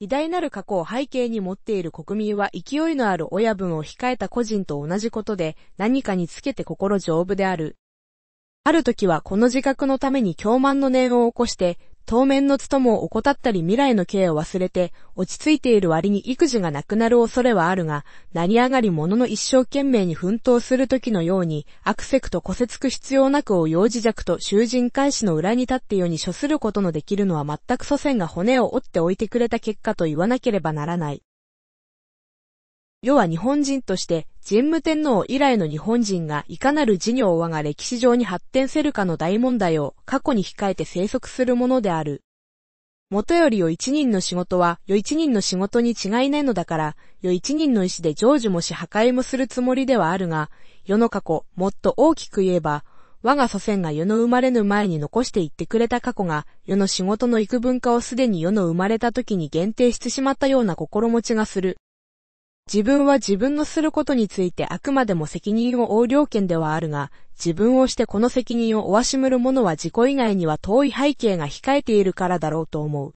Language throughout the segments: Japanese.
偉大なる過去を背景に持っている国民は勢いのある親分を控えた個人と同じことで何かにつけて心丈夫である。ある時はこの自覚のために凶慢の念を起こして当面の務もを怠ったり未来の刑を忘れて、落ち着いている割に育児がなくなる恐れはあるが、成り上がり者の一生懸命に奮闘する時のように、悪せくとこせつく必要なくを幼児弱と囚人監視の裏に立って世に処することのできるのは全く祖先が骨を折っておいてくれた結果と言わなければならない。世は日本人として神武天皇以来の日本人がいかなる事業を我が歴史上に発展せるかの大問題を過去に控えて生息するものである。もとよりよ一人の仕事はよ一人の仕事に違いないのだから、よ一人の意志で成就もし破壊もするつもりではあるが、世の過去、もっと大きく言えば、我が祖先が世の生まれぬ前に残していってくれた過去が、世の仕事の幾分化をすでに世の生まれた時に限定してしまったような心持ちがする。自分は自分のすることについてあくまでも責任を負う権ではあるが、自分をしてこの責任を負わしむる者は自己以外には遠い背景が控えているからだろうと思う。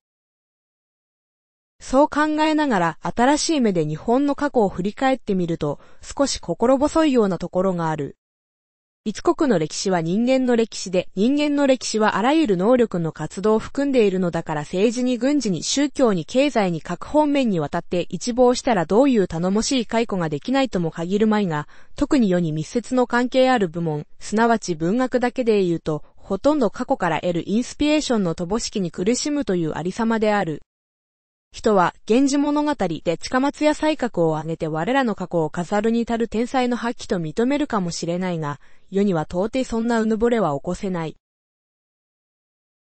そう考えながら新しい目で日本の過去を振り返ってみると、少し心細いようなところがある。一国の歴史は人間の歴史で、人間の歴史はあらゆる能力の活動を含んでいるのだから政治に軍事に宗教に経済に各方面にわたって一望したらどういう頼もしい解雇ができないとも限るまいが、特に世に密接の関係ある部門、すなわち文学だけで言うと、ほとんど過去から得るインスピレーションの乏しきに苦しむというありさまである。人は、源氏物語で近松や才覚を挙げて我らの過去を飾るに至る天才の発揮と認めるかもしれないが、世には到底そんなうぬぼれは起こせない。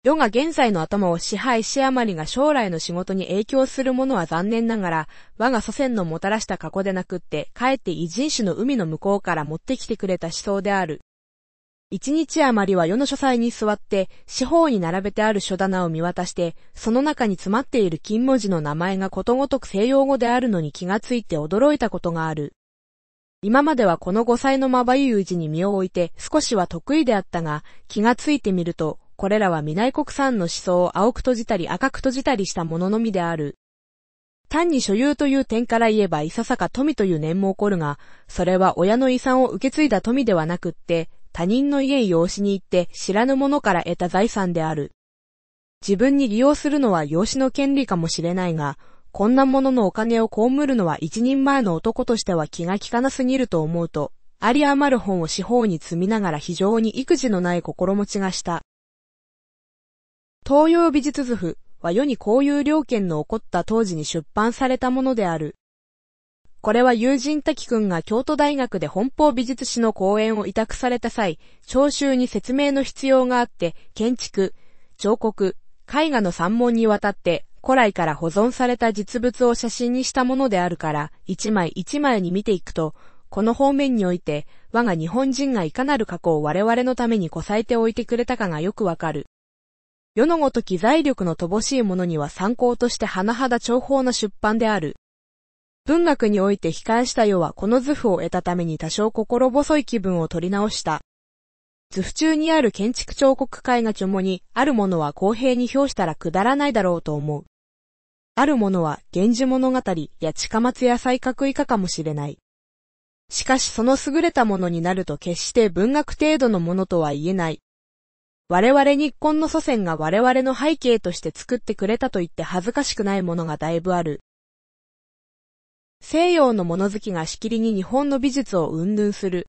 世が現在の頭を支配しあまりが将来の仕事に影響するものは残念ながら、我が祖先のもたらした過去でなくって、かえって異人種の海の向こうから持ってきてくれた思想である。一日余りは世の書斎に座って、四方に並べてある書棚を見渡して、その中に詰まっている金文字の名前がことごとく西洋語であるのに気がついて驚いたことがある。今まではこの五歳のまばゆい字に身を置いて少しは得意であったが、気がついてみると、これらは未来国産の思想を青く閉じたり赤く閉じたりしたもののみである。単に所有という点から言えばいささか富という念も起こるが、それは親の遺産を受け継いだ富ではなくって、他人の家へ養子に行って知らぬ者から得た財産である。自分に利用するのは養子の権利かもしれないが、こんなもののお金を被るのは一人前の男としては気が利かなすぎると思うと、あり余る本を四方に積みながら非常に育児のない心持ちがした。東洋美術図譜は世にこういう両権の起こった当時に出版されたものである。これは友人滝くんが京都大学で本邦美術史の講演を委託された際、聴衆に説明の必要があって、建築、彫刻、絵画の三門にわたって古来から保存された実物を写真にしたものであるから、一枚一枚に見ていくと、この方面において、我が日本人がいかなる過去を我々のためにこさえておいてくれたかがよくわかる。世のごとき財力の乏しいものには参考として甚だ重宝な出版である。文学において悲観した世はこの図譜を得たために多少心細い気分を取り直した。図譜中にある建築彫刻会が著もに、あるものは公平に表したらくだらないだろうと思う。あるものは、源氏物語や近松や再格以下かもしれない。しかしその優れたものになると決して文学程度のものとは言えない。我々日本の祖先が我々の背景として作ってくれたと言って恥ずかしくないものがだいぶある。西洋の物好きがしきりに日本の美術を云々する。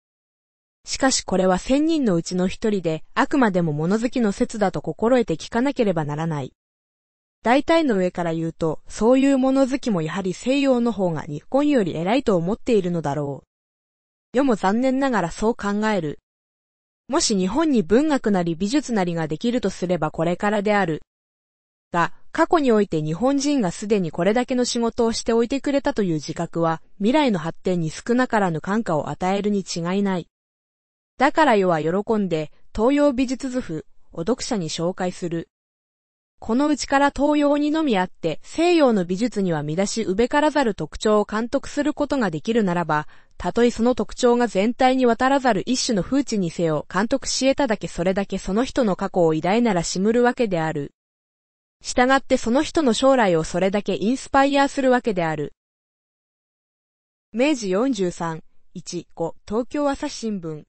しかしこれは千人のうちの一人で、あくまでも物好きの説だと心得て聞かなければならない。大体の上から言うと、そういう物好きもやはり西洋の方が日本より偉いと思っているのだろう。世も残念ながらそう考える。もし日本に文学なり美術なりができるとすればこれからである。が、過去において日本人がすでにこれだけの仕事をしておいてくれたという自覚は、未来の発展に少なからぬ感化を与えるに違いない。だから世は喜んで、東洋美術図譜を読者に紹介する。このうちから東洋にのみあって西洋の美術には見出し上からざる特徴を監督することができるならば、たとえその特徴が全体に渡らざる一種の風知にせよ監督し得ただけそれだけその人の過去を偉大ならしむるわけである。従ってその人の将来をそれだけインスパイアするわけである。明治43、1、5、東京朝日新聞。